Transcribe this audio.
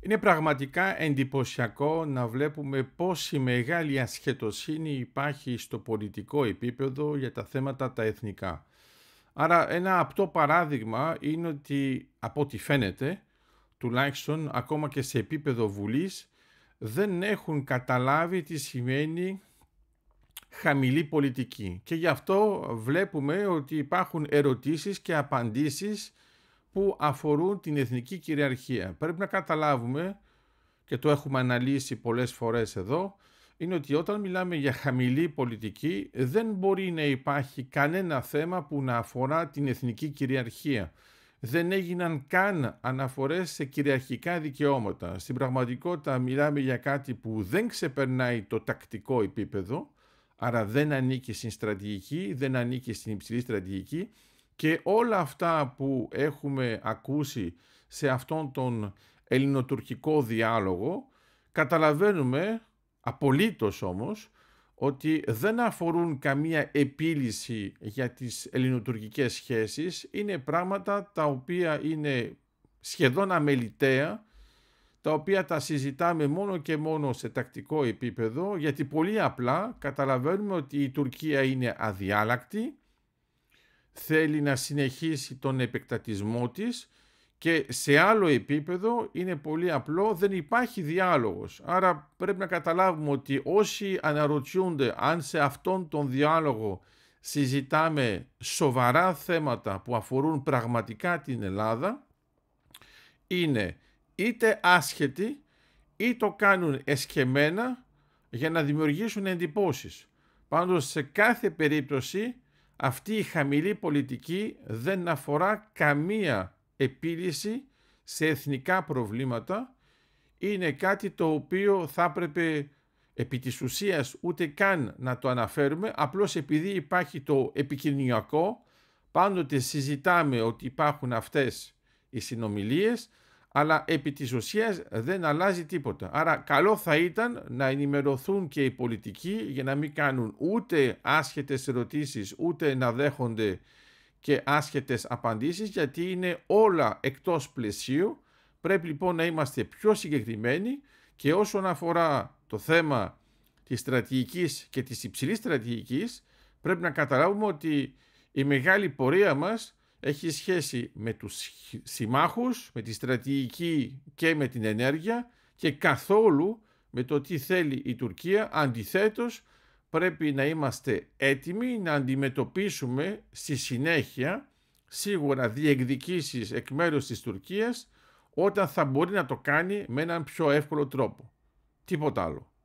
Είναι πραγματικά εντυπωσιακό να βλέπουμε πόση μεγάλη ασχετοσύνη υπάρχει στο πολιτικό επίπεδο για τα θέματα τα εθνικά. Άρα ένα απτό παράδειγμα είναι ότι από ό,τι φαίνεται, τουλάχιστον ακόμα και σε επίπεδο Βουλής, δεν έχουν καταλάβει τι σημαίνει χαμηλή πολιτική. Και γι' αυτό βλέπουμε ότι υπάρχουν ερωτήσεις και απαντήσεις που αφορούν την εθνική κυριαρχία. Πρέπει να καταλάβουμε, και το έχουμε αναλύσει πολλές φορές εδώ, είναι ότι όταν μιλάμε για χαμηλή πολιτική δεν μπορεί να υπάρχει κανένα θέμα που να αφορά την εθνική κυριαρχία. Δεν έγιναν καν αναφορές σε κυριαρχικά δικαιώματα. Στην πραγματικότητα μιλάμε για κάτι που δεν ξεπερνάει το τακτικό επίπεδο, άρα δεν ανήκει στην στρατηγική, δεν ανήκει στην υψηλή στρατηγική και όλα αυτά που έχουμε ακούσει σε αυτόν τον ελληνοτουρκικό διάλογο καταλαβαίνουμε απολύτως όμως ότι δεν αφορούν καμία επίλυση για τις ελληνοτουρκικές σχέσεις, είναι πράγματα τα οποία είναι σχεδόν αμεληταία, τα οποία τα συζητάμε μόνο και μόνο σε τακτικό επίπεδο, γιατί πολύ απλά καταλαβαίνουμε ότι η Τουρκία είναι αδιάλακτη, θέλει να συνεχίσει τον επεκτατισμό της και σε άλλο επίπεδο είναι πολύ απλό, δεν υπάρχει διάλογος. Άρα πρέπει να καταλάβουμε ότι όσοι αναρωτιούνται αν σε αυτόν τον διάλογο συζητάμε σοβαρά θέματα που αφορούν πραγματικά την Ελλάδα, είναι είτε άσχετοι ή το κάνουν εσκεμένα για να δημιουργήσουν εντυπώσεις. Πάντως σε κάθε περίπτωση αυτή η χαμηλή πολιτική δεν αφορά καμία επίλυση σε εθνικά προβλήματα. Είναι κάτι το οποίο θα έπρεπε επί της ουσίας ούτε καν να το αναφέρουμε, απλώς επειδή υπάρχει το επικοινωνιακό, πάντοτε συζητάμε ότι υπάρχουν αυτές οι συνομιλίες, αλλά επί της ουσίας δεν αλλάζει τίποτα. Άρα καλό θα ήταν να ενημερωθούν και οι πολιτικοί για να μην κάνουν ούτε άσχετες ερωτήσεις, ούτε να δέχονται και άσχετες απαντήσεις, γιατί είναι όλα εκτός πλαισίου. Πρέπει λοιπόν να είμαστε πιο συγκεκριμένοι και όσον αφορά το θέμα της στρατηγικής και της υψηλής στρατηγικής, πρέπει να καταλάβουμε ότι η μεγάλη πορεία μας έχει σχέση με τους συμμάχους, με τη στρατηγική και με την ενέργεια και καθόλου με το τι θέλει η Τουρκία. Αντιθέτως πρέπει να είμαστε έτοιμοι να αντιμετωπίσουμε στη συνέχεια σίγουρα διεκδικήσεις εκ μέρους της Τουρκίας όταν θα μπορεί να το κάνει με έναν πιο εύκολο τρόπο. Τίποτα άλλο.